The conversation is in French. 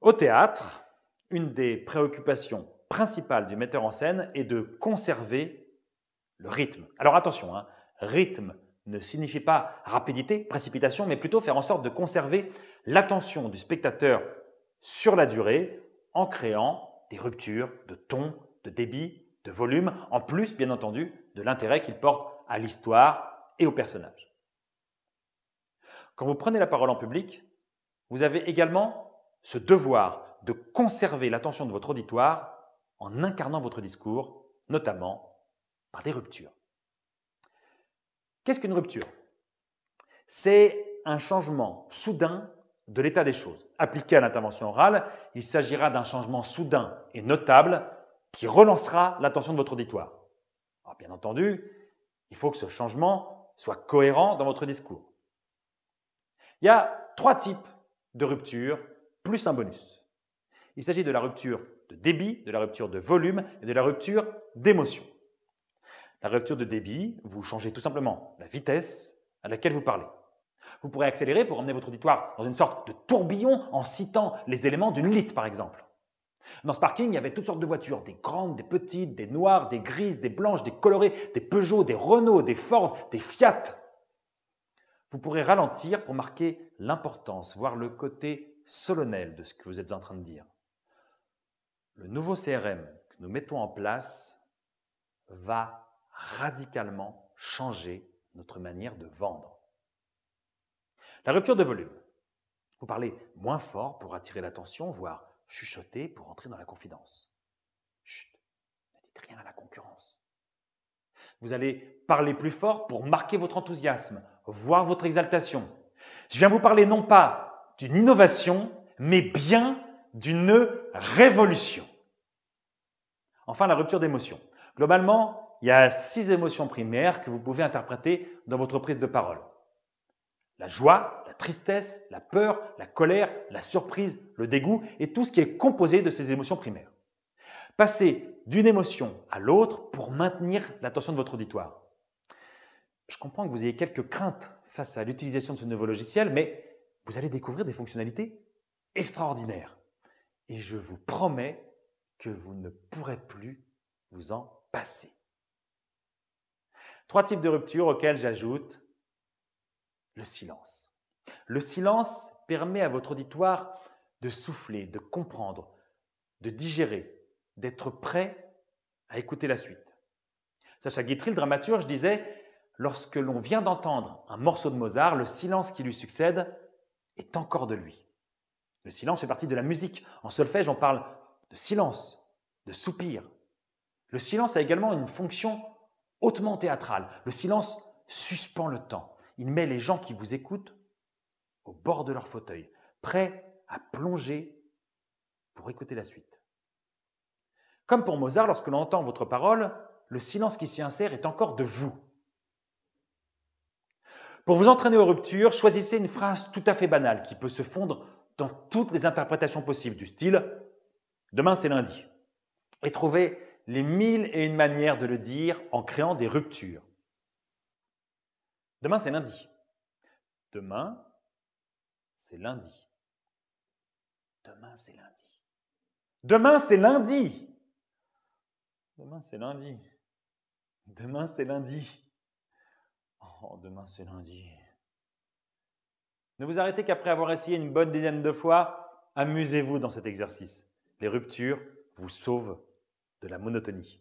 Au théâtre, une des préoccupations principales du metteur en scène est de conserver le rythme. Alors attention, hein, rythme ne signifie pas rapidité, précipitation, mais plutôt faire en sorte de conserver l'attention du spectateur sur la durée en créant des ruptures de ton, de débit, de volume, en plus bien entendu de l'intérêt qu'il porte à l'histoire et au personnage. Quand vous prenez la parole en public, vous avez également ce devoir de conserver l'attention de votre auditoire en incarnant votre discours, notamment par des ruptures. Qu'est-ce qu'une rupture C'est un changement soudain de l'état des choses. Appliqué à l'intervention orale, il s'agira d'un changement soudain et notable qui relancera l'attention de votre auditoire. bien entendu, il faut que ce changement soit cohérent dans votre discours. Il y a trois types de ruptures plus un bonus. Il s'agit de la rupture de débit, de la rupture de volume et de la rupture d'émotion. La rupture de débit, vous changez tout simplement la vitesse à laquelle vous parlez. Vous pourrez accélérer pour emmener votre auditoire dans une sorte de tourbillon en citant les éléments d'une liste, par exemple. Dans ce parking, il y avait toutes sortes de voitures, des grandes, des petites, des noires, des grises, des blanches, des colorées, des Peugeot, des Renault, des Ford, des Fiat. Vous pourrez ralentir pour marquer l'importance, voir le côté solennel de ce que vous êtes en train de dire. Le nouveau CRM que nous mettons en place va radicalement changer notre manière de vendre. La rupture de volume. Vous parlez moins fort pour attirer l'attention, voire chuchoter pour entrer dans la confidence. Chut, ne dites rien à la concurrence. Vous allez parler plus fort pour marquer votre enthousiasme, voire votre exaltation. Je viens vous parler non pas d'une innovation, mais bien d'une révolution. Enfin, la rupture d'émotion. Globalement, il y a six émotions primaires que vous pouvez interpréter dans votre prise de parole. La joie, la tristesse, la peur, la colère, la surprise, le dégoût et tout ce qui est composé de ces émotions primaires. Passez d'une émotion à l'autre pour maintenir l'attention de votre auditoire. Je comprends que vous ayez quelques craintes face à l'utilisation de ce nouveau logiciel, mais vous allez découvrir des fonctionnalités extraordinaires. Et je vous promets que vous ne pourrez plus vous en passer. Trois types de ruptures auxquelles j'ajoute le silence. Le silence permet à votre auditoire de souffler, de comprendre, de digérer, d'être prêt à écouter la suite. Sacha Guitry, le dramaturge, disait Lorsque l'on vient d'entendre un morceau de Mozart, le silence qui lui succède est encore de lui. Le silence fait partie de la musique. En solfège, on parle de silence, de soupir. Le silence a également une fonction hautement théâtrale. Le silence suspend le temps. Il met les gens qui vous écoutent au bord de leur fauteuil, prêts à plonger pour écouter la suite. Comme pour Mozart, lorsque l'on entend votre parole, le silence qui s'y insère est encore de vous. Pour vous entraîner aux ruptures, choisissez une phrase tout à fait banale qui peut se fondre dans toutes les interprétations possibles du style Demain c'est lundi. Et trouvez les mille et une manières de le dire en créant des ruptures. Demain c'est lundi. Demain c'est lundi. Demain c'est lundi. Demain c'est lundi. Demain c'est lundi. Demain c'est lundi. Oh, demain c'est lundi. Ne vous arrêtez qu'après avoir essayé une bonne dizaine de fois. Amusez-vous dans cet exercice. Les ruptures vous sauvent de la monotonie.